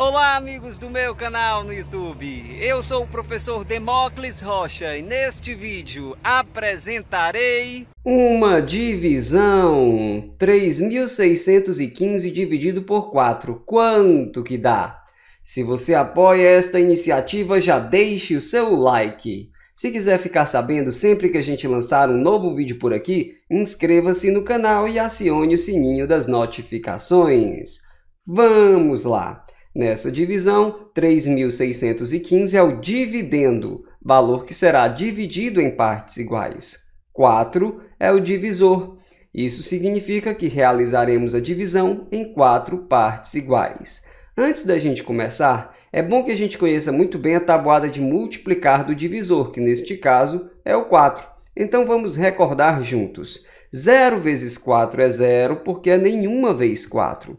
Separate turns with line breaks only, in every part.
Olá, amigos do meu canal no YouTube. Eu sou o professor Demócles Rocha e neste vídeo apresentarei uma divisão 3615 dividido por 4. Quanto que dá? Se você apoia esta iniciativa, já deixe o seu like. Se quiser ficar sabendo sempre que a gente lançar um novo vídeo por aqui, inscreva-se no canal e acione o sininho das notificações. Vamos lá! Nessa divisão, 3.615 é o dividendo, valor que será dividido em partes iguais. 4 é o divisor. Isso significa que realizaremos a divisão em quatro partes iguais. Antes da gente começar, é bom que a gente conheça muito bem a tabuada de multiplicar do divisor, que neste caso é o 4. Então vamos recordar juntos. 0 vezes 4 é 0, porque é nenhuma vez 4.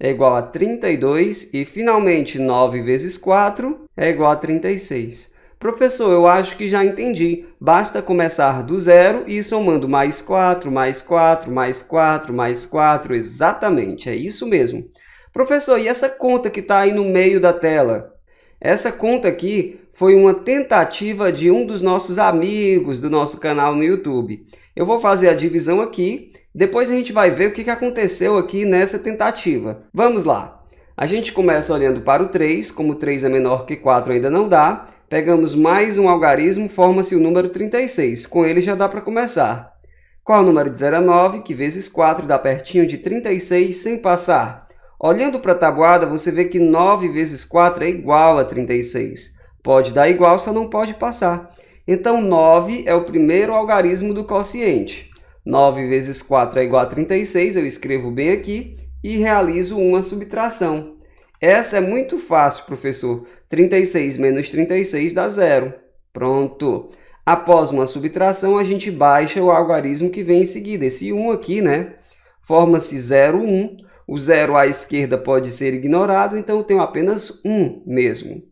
é igual a 32 e finalmente 9 vezes 4 é igual a 36. Professor, eu acho que já entendi. Basta começar do zero e ir somando mais 4, mais 4, mais 4, mais 4, exatamente, é isso mesmo. Professor, e essa conta que está aí no meio da tela? Essa conta aqui foi uma tentativa de um dos nossos amigos do nosso canal no YouTube. Eu vou fazer a divisão aqui depois a gente vai ver o que aconteceu aqui nessa tentativa. Vamos lá. A gente começa olhando para o 3, como 3 é menor que 4 ainda não dá. Pegamos mais um algarismo, forma-se o número 36. Com ele já dá para começar. Qual é o número de 0 a 9, que vezes 4 dá pertinho de 36 sem passar? Olhando para a tabuada, você vê que 9 vezes 4 é igual a 36. Pode dar igual, só não pode passar. Então, 9 é o primeiro algarismo do quociente. 9 vezes 4 é igual a 36, eu escrevo bem aqui e realizo uma subtração. Essa é muito fácil, professor. 36 menos 36 dá zero. Pronto. Após uma subtração, a gente baixa o algarismo que vem em seguida. Esse 1 aqui, né? Forma-se 0, 1. O zero à esquerda pode ser ignorado, então eu tenho apenas 1 mesmo.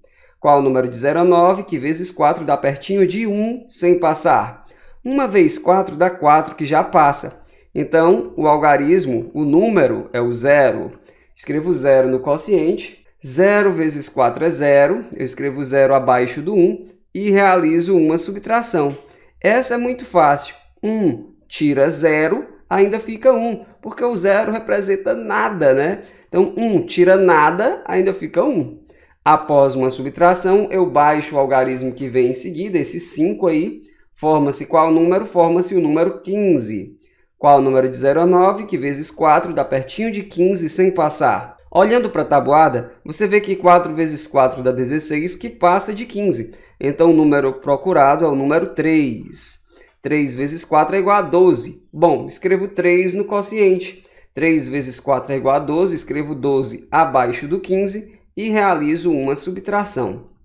Qual o número de 0 a 9, que vezes 4 dá pertinho de 1 sem passar? 1 vezes 4 dá 4, que já passa. Então, o algarismo, o número é o zero. Escrevo zero no quociente. 0 vezes 4 é zero. Eu escrevo zero abaixo do 1 e realizo uma subtração. Essa é muito fácil. 1 tira 0, ainda fica 1, porque o zero representa nada, né? Então, 1 tira nada, ainda fica 1. Após uma subtração, eu baixo o algarismo que vem em seguida, esse 5 aí, Forma-se qual número? Forma-se o número 15. Qual o número de 0 a 9, que vezes 4 dá pertinho de 15 sem passar? Olhando para a tabuada, você vê que 4 vezes 4 dá 16, que passa de 15. Então, o número procurado é o número 3. 3 vezes 4 é igual a 12. Bom, escrevo 3 no quociente. 3 vezes 4 é igual a 12, escrevo 12 abaixo do 15 e realizo uma subtração.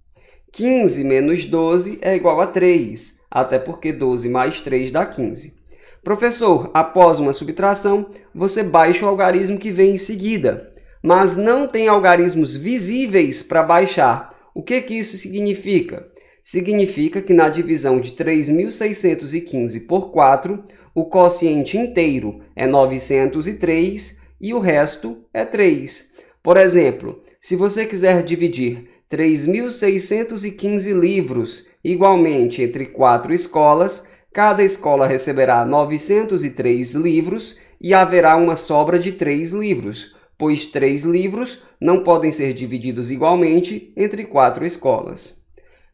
15 menos 12 é igual a 3, até porque 12 mais 3 dá 15. Professor, após uma subtração, você baixa o algarismo que vem em seguida, mas não tem algarismos visíveis para baixar. O que, que isso significa? Significa que na divisão de 3.615 por 4, o quociente inteiro é 903 e o resto é 3. Por exemplo, se você quiser dividir 3.615 livros, igualmente entre quatro escolas. Cada escola receberá 903 livros e haverá uma sobra de três livros, pois três livros não podem ser divididos igualmente entre quatro escolas.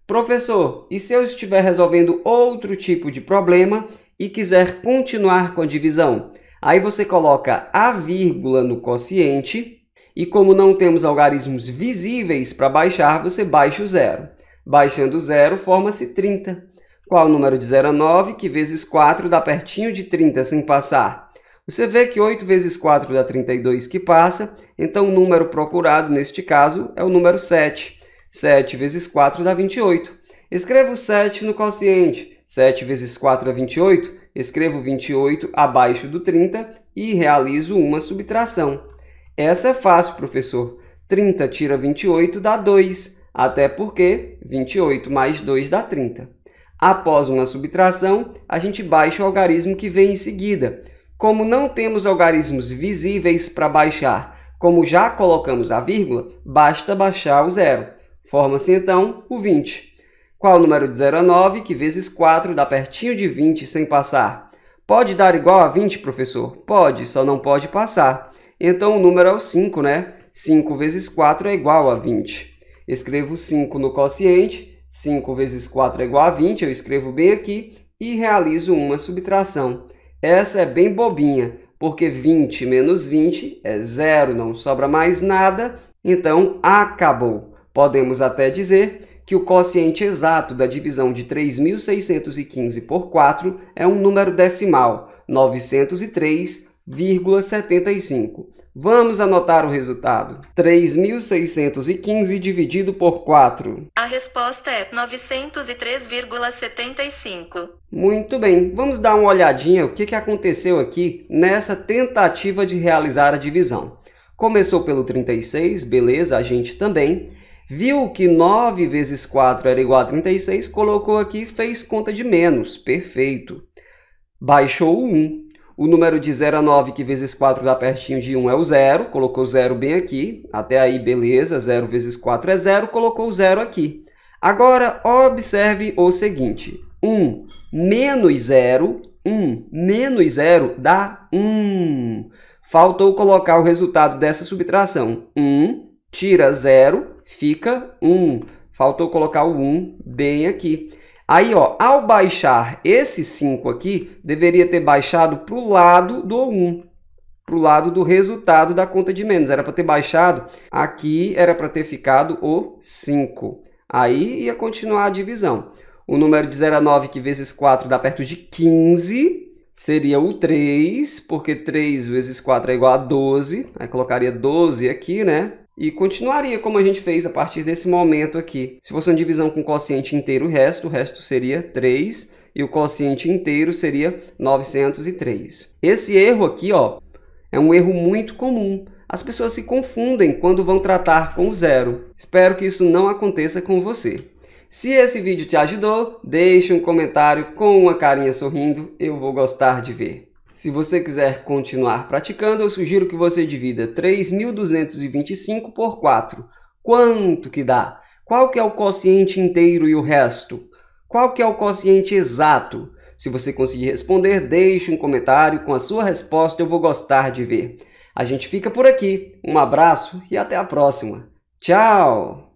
Professor, e se eu estiver resolvendo outro tipo de problema e quiser continuar com a divisão? Aí você coloca a vírgula no quociente e como não temos algarismos visíveis para baixar, você baixa o zero. Baixando o zero, forma-se 30. Qual o número de 0 a 9, que vezes 4 dá pertinho de 30 sem passar? Você vê que 8 vezes 4 dá 32 que passa, então o número procurado, neste caso, é o número 7. 7 vezes 4 dá 28. Escreva o 7 no quociente. 7 vezes 4 é 28. Escrevo 28 abaixo do 30 e realizo uma subtração. Essa é fácil, professor. 30 tira 28 dá 2, até porque 28 mais 2 dá 30. Após uma subtração, a gente baixa o algarismo que vem em seguida. Como não temos algarismos visíveis para baixar, como já colocamos a vírgula, basta baixar o zero. Forma-se, então, o 20. Qual o número de 0 a 9, que vezes 4 dá pertinho de 20 sem passar? Pode dar igual a 20, professor? Pode, só não pode passar. Então o número é o 5, né? 5 vezes 4 é igual a 20. Escrevo 5 no quociente, 5 vezes 4 é igual a 20, eu escrevo bem aqui e realizo uma subtração. Essa é bem bobinha, porque 20 menos 20 é zero, não sobra mais nada, então acabou. Podemos até dizer que o quociente exato da divisão de 3.615 por 4 é um número decimal, 903 3.615,75. Vamos anotar o resultado. 3.615 dividido por 4. A resposta é 903,75. Muito bem, vamos dar uma olhadinha o que, que aconteceu aqui nessa tentativa de realizar a divisão. Começou pelo 36, beleza, a gente também. Viu que 9 vezes 4 era igual a 36, colocou aqui, fez conta de menos, perfeito. Baixou o 1, o número de 0 a 9, que vezes 4 dá pertinho de 1, é o 0. Colocou 0 bem aqui. Até aí, beleza. 0 vezes 4 é 0. Colocou 0 aqui. Agora, observe o seguinte. 1 menos 0, 1 menos 0 dá 1. Faltou colocar o resultado dessa subtração. 1 tira 0, fica 1. Faltou colocar o 1 bem aqui. Aí, ó, ao baixar esse 5 aqui, deveria ter baixado para o lado do 1, para o lado do resultado da conta de menos. Era para ter baixado, aqui era para ter ficado o 5. Aí ia continuar a divisão. O número de 0 a 9, que vezes 4 dá perto de 15, seria o 3, porque 3 vezes 4 é igual a 12. Aí colocaria 12 aqui, né? e continuaria como a gente fez a partir desse momento aqui. Se fosse uma divisão com quociente inteiro o resto, o resto seria 3 e o quociente inteiro seria 903. Esse erro aqui ó, é um erro muito comum. As pessoas se confundem quando vão tratar com o zero. Espero que isso não aconteça com você. Se esse vídeo te ajudou, deixe um comentário com uma carinha sorrindo, eu vou gostar de ver. Se você quiser continuar praticando, eu sugiro que você divida 3.225 por 4. Quanto que dá? Qual que é o quociente inteiro e o resto? Qual que é o quociente exato? Se você conseguir responder, deixe um comentário com a sua resposta, eu vou gostar de ver. A gente fica por aqui. Um abraço e até a próxima. Tchau!